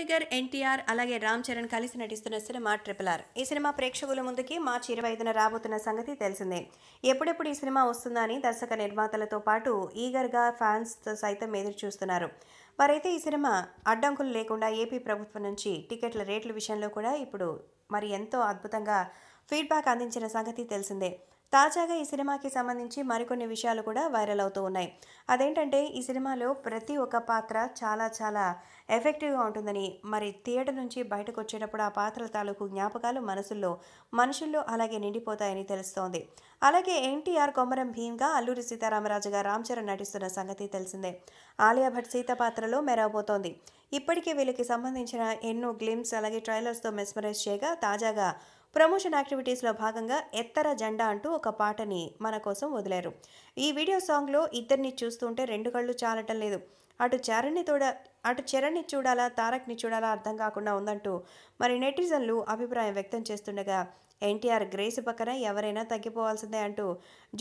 tiger NTR అలాగే రామ్ చరణ్ కలిసి నటిస్తున్న సినిమా ట్రిపుల్ ఆర్ ఈ సినిమా ప్రేక్షకుల ముందుకి మార్చి ఇరవై ఐదున రాబోతున్న సంగతి తెలిసిందే ఎప్పుడెప్పుడు ఈ సినిమా వస్తుందని దర్శక నిర్మాతలతో పాటు ఈగర్గా ఫ్యాన్స్ సైతం ఎదురు చూస్తున్నారు వారైతే ఈ సినిమా అడ్డంకులు లేకుండా ఏపీ ప్రభుత్వం నుంచి టికెట్ల రేట్ల విషయంలో కూడా ఇప్పుడు మరి ఎంతో అద్భుతంగా ఫీడ్బ్యాక్ అందించిన సంగతి తెలిసిందే తాజాగా ఈ సినిమాకి సంబంధించి మరికొన్ని విషయాలు కూడా వైరల్ అవుతూ ఉన్నాయి అదేంటంటే ఈ సినిమాలో ప్రతి ఒక్క పాత్ర చాలా చాలా ఎఫెక్టివ్గా ఉంటుందని మరి థియేటర్ నుంచి బయటకు వచ్చేటప్పుడు ఆ పాత్రల తాలూకు జ్ఞాపకాలు మనసుల్లో మనుషుల్లో అలాగే నిండిపోతాయని తెలుస్తోంది అలాగే ఎన్టీఆర్ కొమరం భీమ్గా అల్లూరి సీతారామరాజుగా రామ్ చరణ్ నటిస్తున్న సంగతి తెలిసిందే ఆలియా భట్ సీత పాత్రలో మెరవబోతోంది ఇప్పటికే వీళ్ళకి సంబంధించిన ఎన్నో గ్లిమ్స్ అలాగే ట్రైలర్స్తో మెస్మరైజ్ చేయగా తాజాగా ప్రమోషన్ యాక్టివిటీస్లో భాగంగా ఎత్తర జెండా అంటూ ఒక పాటని మన కోసం వదిలారు ఈ వీడియో సాంగ్లో ఇద్దరిని చూస్తుంటే రెండు కళ్ళు చాలటం లేదు అటు చరణ్ని తోడ అటు చరణ్ని చూడాలా తారక్ని చూడాలా అర్థం కాకుండా ఉందంటూ మరి నెటిజన్లు అభిప్రాయం వ్యక్తం చేస్తుండగా ఎన్టీఆర్ గ్రేస్ పక్కన ఎవరైనా తగ్గిపోవాల్సిందే అంటూ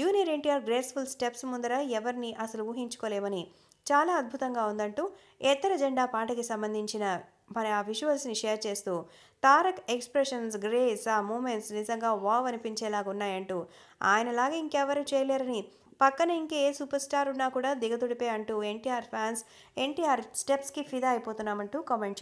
జూనియర్ ఎన్టీఆర్ గ్రేస్ఫుల్ స్టెప్స్ ముందర ఎవరిని అసలు ఊహించుకోలేమని చాలా అద్భుతంగా ఉందంటూ ఎత్తర జెండా పాటకి సంబంధించిన మరి ఆ విజువల్స్ని షేర్ చేస్తూ తారక్ ఎక్స్ప్రెషన్స్ గ్రేస్ ఆ మూమెంట్స్ నిజంగా వావ్ అనిపించేలాగా ఉన్నాయంటూ ఆయనలాగా ఇంకెవరు చేయలేరని పక్కన ఇంకే ఏ సూపర్ స్టార్ ఉన్నా కూడా దిగదుడిపే అంటూ ఎన్టీఆర్ ఫ్యాన్స్ ఎన్టీఆర్ స్టెప్స్కి ఫిదా అయిపోతున్నామంటూ కామెంట్